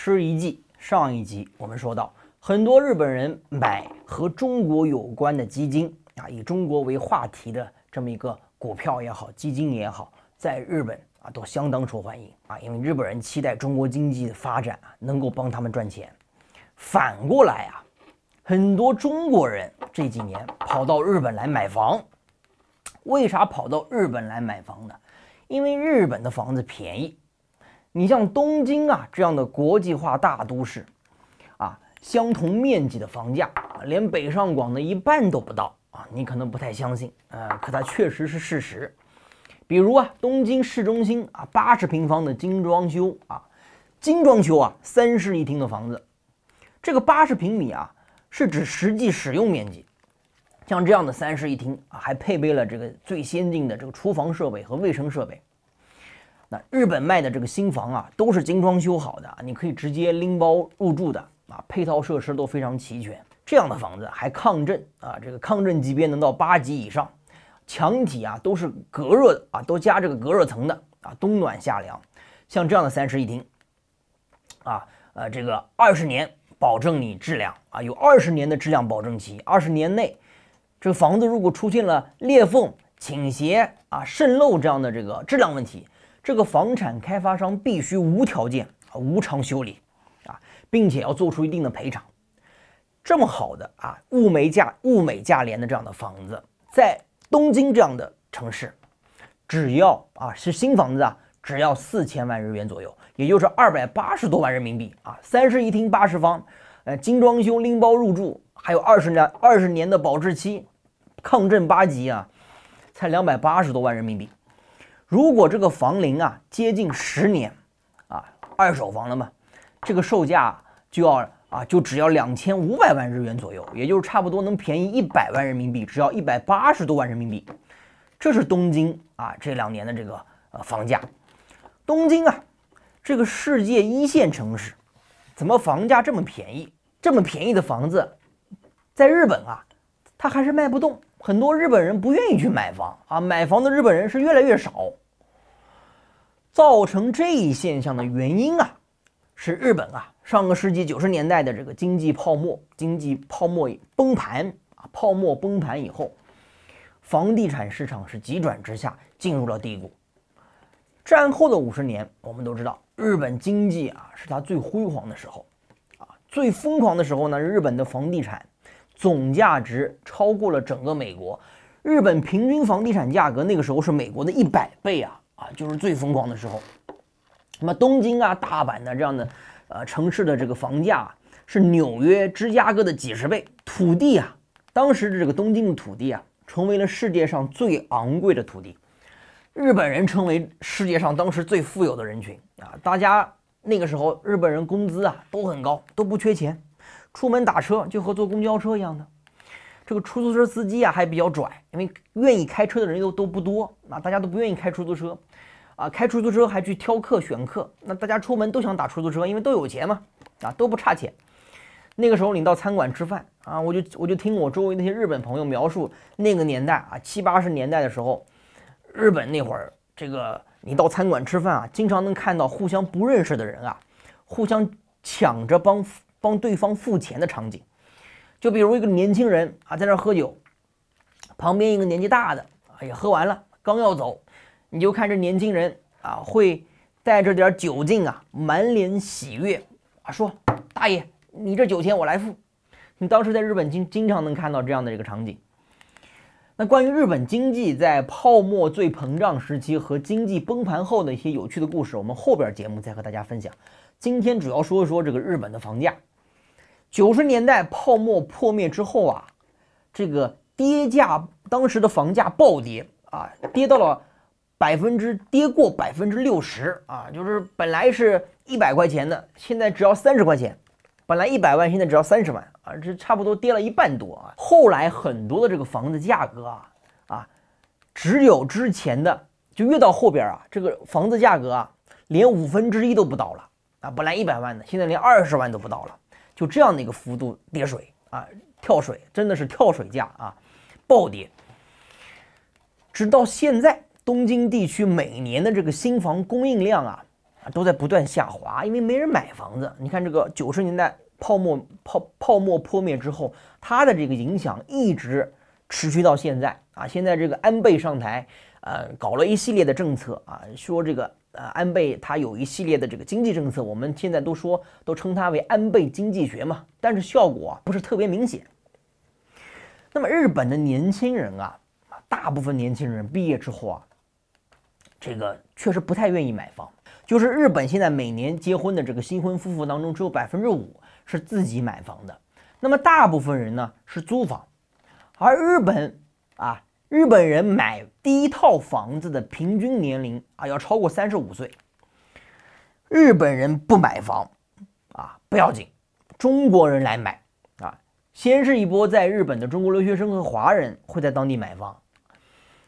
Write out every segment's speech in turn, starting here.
吃一记》上一集我们说到，很多日本人买和中国有关的基金啊，以中国为话题的这么一个股票也好，基金也好，在日本啊都相当受欢迎啊，因为日本人期待中国经济的发展啊能够帮他们赚钱。反过来啊，很多中国人这几年跑到日本来买房，为啥跑到日本来买房呢？因为日本的房子便宜。你像东京啊这样的国际化大都市，啊，相同面积的房价连北上广的一半都不到啊，你可能不太相信，呃，可它确实是事实。比如啊，东京市中心啊，八十平方的精装修啊，精装修啊，三室一厅的房子，这个八十平米啊是指实际使用面积，像这样的三室一厅啊，还配备了这个最先进的这个厨房设备和卫生设备。那日本卖的这个新房啊，都是精装修好的，你可以直接拎包入住的啊，配套设施都非常齐全。这样的房子还抗震啊，这个抗震级别能到八级以上，墙体啊都是隔热的啊，都加这个隔热层的啊，冬暖夏凉。像这样的三室一厅，啊，呃，这个二十年保证你质量啊，有二十年的质量保证期，二十年内，这个房子如果出现了裂缝、倾斜啊、渗漏这样的这个质量问题。这个房产开发商必须无条件啊无偿修理，啊，并且要做出一定的赔偿。这么好的啊物美价物美价廉的这样的房子，在东京这样的城市，只要啊是新房子啊，只要四千万日元左右，也就是二百八十多万人民币啊，三室一厅八十方，呃精装修拎包入住，还有二十年二十年的保质期，抗震八级啊，才两百八十多万人民币。如果这个房龄啊接近十年，啊二手房了嘛，这个售价就要啊就只要两千五百万日元左右，也就是差不多能便宜一百万人民币，只要一百八十多万人民币。这是东京啊这两年的这个呃房价。东京啊这个世界一线城市，怎么房价这么便宜？这么便宜的房子，在日本啊，它还是卖不动。很多日本人不愿意去买房啊，买房的日本人是越来越少。造成这一现象的原因啊，是日本啊上个世纪九十年代的这个经济泡沫，经济泡沫崩盘啊，泡沫崩盘以后，房地产市场是急转直下，进入了低谷。战后的五十年，我们都知道日本经济啊是它最辉煌的时候，啊最疯狂的时候呢，日本的房地产。总价值超过了整个美国。日本平均房地产价格那个时候是美国的一百倍啊啊，就是最疯狂的时候。那么东京啊、大阪的这样的呃城市的这个房价是纽约、芝加哥的几十倍。土地啊，当时的这个东京的土地啊，成为了世界上最昂贵的土地。日本人成为世界上当时最富有的人群啊，大家那个时候日本人工资啊都很高，都不缺钱。出门打车就和坐公交车一样的，这个出租车司机啊还比较拽，因为愿意开车的人又都不多啊，大家都不愿意开出租车，啊，开出租车还去挑客选客，那大家出门都想打出租车，因为都有钱嘛，啊，都不差钱。那个时候你到餐馆吃饭啊，我就我就听我周围那些日本朋友描述，那个年代啊，七八十年代的时候，日本那会儿这个你到餐馆吃饭啊，经常能看到互相不认识的人啊，互相抢着帮。帮对方付钱的场景，就比如一个年轻人啊在那喝酒，旁边一个年纪大的啊也喝完了，刚要走，你就看这年轻人啊会带着点酒劲啊，满脸喜悦啊说：“大爷，你这酒钱我来付。”你当时在日本经经常能看到这样的一个场景。那关于日本经济在泡沫最膨胀时期和经济崩盘后的一些有趣的故事，我们后边节目再和大家分享。今天主要说一说这个日本的房价。九十年代泡沫破灭之后啊，这个跌价，当时的房价暴跌啊，跌到了百分之跌过百分之六十啊，就是本来是一百块钱的，现在只要三十块钱，本来一百万，现在只要三十万啊，这差不多跌了一半多啊。后来很多的这个房子价格啊啊，只有之前的，就越到后边啊，这个房子价格啊，连五分之一都不到了啊，本来一百万的，现在连二十万都不到了。就这样的一个幅度跌水啊，跳水真的是跳水价啊，暴跌。直到现在，东京地区每年的这个新房供应量啊，都在不断下滑，因为没人买房子。你看这个九十年代泡沫泡泡沫破灭之后，它的这个影响一直持续到现在啊。现在这个安倍上台，呃，搞了一系列的政策啊，说这个。呃，安倍他有一系列的这个经济政策，我们现在都说都称他为安倍经济学嘛，但是效果不是特别明显。那么日本的年轻人啊，啊，大部分年轻人毕业之后啊，这个确实不太愿意买房，就是日本现在每年结婚的这个新婚夫妇当中，只有百分之五是自己买房的，那么大部分人呢是租房，而日本啊，日本人买。第一套房子的平均年龄啊要超过三十五岁。日本人不买房，啊不要紧，中国人来买啊。先是一波在日本的中国留学生和华人会在当地买房。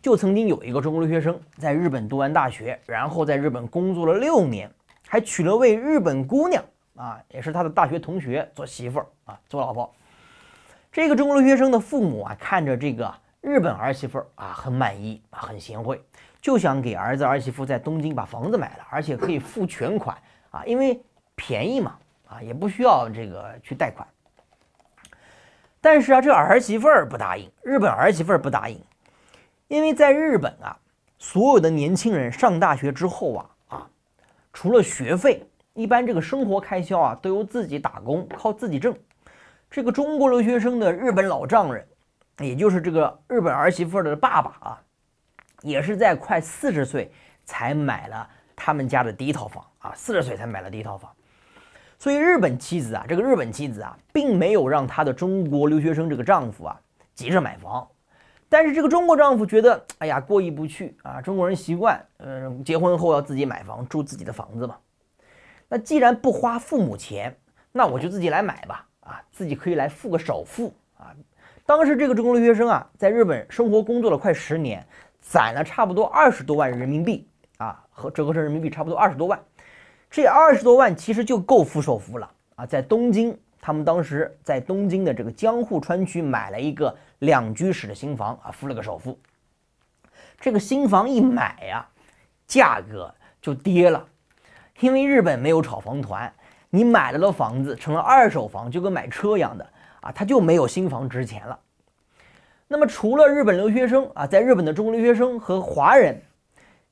就曾经有一个中国留学生在日本读完大学，然后在日本工作了六年，还娶了位日本姑娘啊，也是他的大学同学做媳妇儿啊，做老婆。这个中国留学生的父母啊，看着这个。日本儿媳妇啊，很满意啊，很贤惠，就想给儿子儿媳妇在东京把房子买了，而且可以付全款啊，因为便宜嘛啊，也不需要这个去贷款。但是啊，这儿媳妇儿不答应，日本儿媳妇儿不答应，因为在日本啊，所有的年轻人上大学之后啊啊，除了学费，一般这个生活开销啊，都由自己打工靠自己挣。这个中国留学生的日本老丈人。也就是这个日本儿媳妇的爸爸啊，也是在快四十岁才买了他们家的第一套房啊，四十岁才买了第一套房。所以日本妻子啊，这个日本妻子啊，并没有让她的中国留学生这个丈夫啊急着买房。但是这个中国丈夫觉得，哎呀，过意不去啊。中国人习惯，嗯，结婚后要自己买房住自己的房子嘛。那既然不花父母钱，那我就自己来买吧啊，自己可以来付个首付啊。当时这个中国留学生啊，在日本生活工作了快十年，攒了差不多二十多万人民币啊，和折合成人民币差不多二十多万。这二十多万其实就够付首付了啊！在东京，他们当时在东京的这个江户川区买了一个两居室的新房啊，付了个首付。这个新房一买呀，价格就跌了，因为日本没有炒房团，你买了的房子成了二手房，就跟买车一样的。啊，他就没有新房值钱了。那么，除了日本留学生啊，在日本的中国留学生和华人，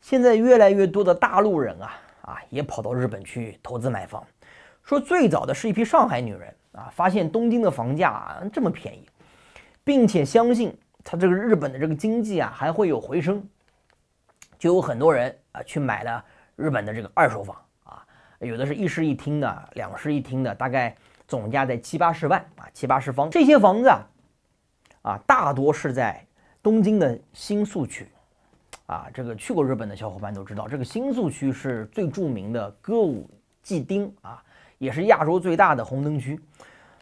现在越来越多的大陆人啊啊也跑到日本去投资买房。说最早的是一批上海女人啊，发现东京的房价这么便宜，并且相信他这个日本的这个经济啊还会有回升，就有很多人啊去买了日本的这个二手房啊，有的是一室一厅的，两室一厅的，大概。总价在七八十万啊，七八十方这些房子啊，啊，大多是在东京的新宿区啊。这个去过日本的小伙伴都知道，这个新宿区是最著名的歌舞伎町啊，也是亚洲最大的红灯区。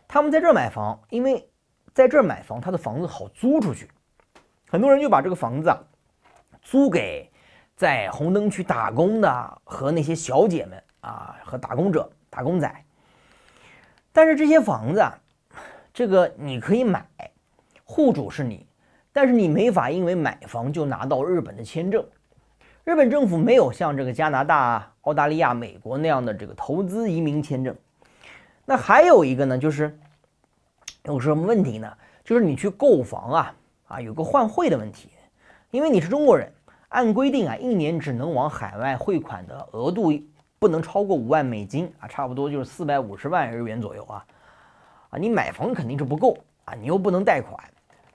他们在这买房，因为在这买房，他的房子好租出去，很多人就把这个房子啊租给在红灯区打工的和那些小姐们啊，和打工者、打工仔。但是这些房子，啊，这个你可以买，户主是你，但是你没法因为买房就拿到日本的签证。日本政府没有像这个加拿大、澳大利亚、美国那样的这个投资移民签证。那还有一个呢，就是有什么问题呢？就是你去购房啊啊，有个换汇的问题，因为你是中国人，按规定啊，一年只能往海外汇款的额度。不能超过五万美金啊，差不多就是四百五十万日元左右啊，啊，你买房肯定是不够啊，你又不能贷款，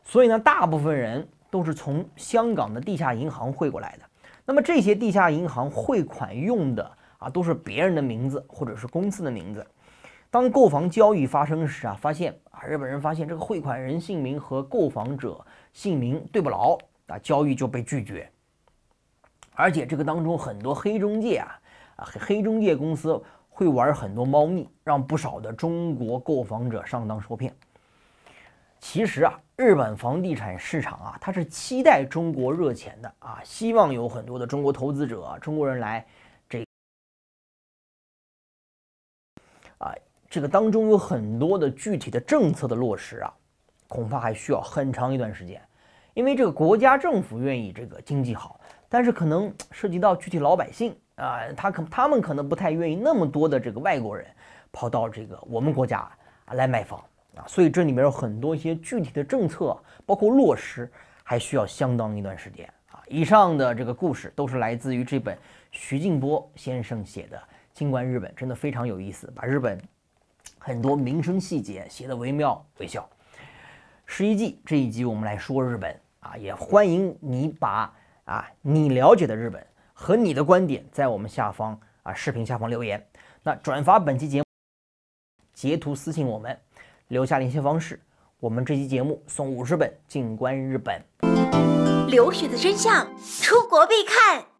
所以呢，大部分人都是从香港的地下银行汇过来的。那么这些地下银行汇款用的啊，都是别人的名字或者是公司的名字。当购房交易发生时啊，发现啊，日本人发现这个汇款人姓名和购房者姓名对不牢啊，交易就被拒绝。而且这个当中很多黑中介啊。啊，黑中介公司会玩很多猫腻，让不少的中国购房者上当受骗。其实啊，日本房地产市场啊，它是期待中国热钱的啊，希望有很多的中国投资者、中国人来这。啊，这个当中有很多的具体的政策的落实啊，恐怕还需要很长一段时间，因为这个国家政府愿意这个经济好，但是可能涉及到具体老百姓。啊，他可他们可能不太愿意那么多的这个外国人跑到这个我们国家来买房啊，所以这里面有很多一些具体的政策，包括落实还需要相当一段时间啊。以上的这个故事都是来自于这本徐静波先生写的《静观日本》，真的非常有意思，把日本很多民生细节写的惟妙惟肖。十一季这一集我们来说日本啊，也欢迎你把啊你了解的日本。和你的观点在我们下方啊视频下方留言。那转发本期节目截图私信我们，留下联系方式。我们这期节目送五十本《静观日本：留学的真相》，出国必看。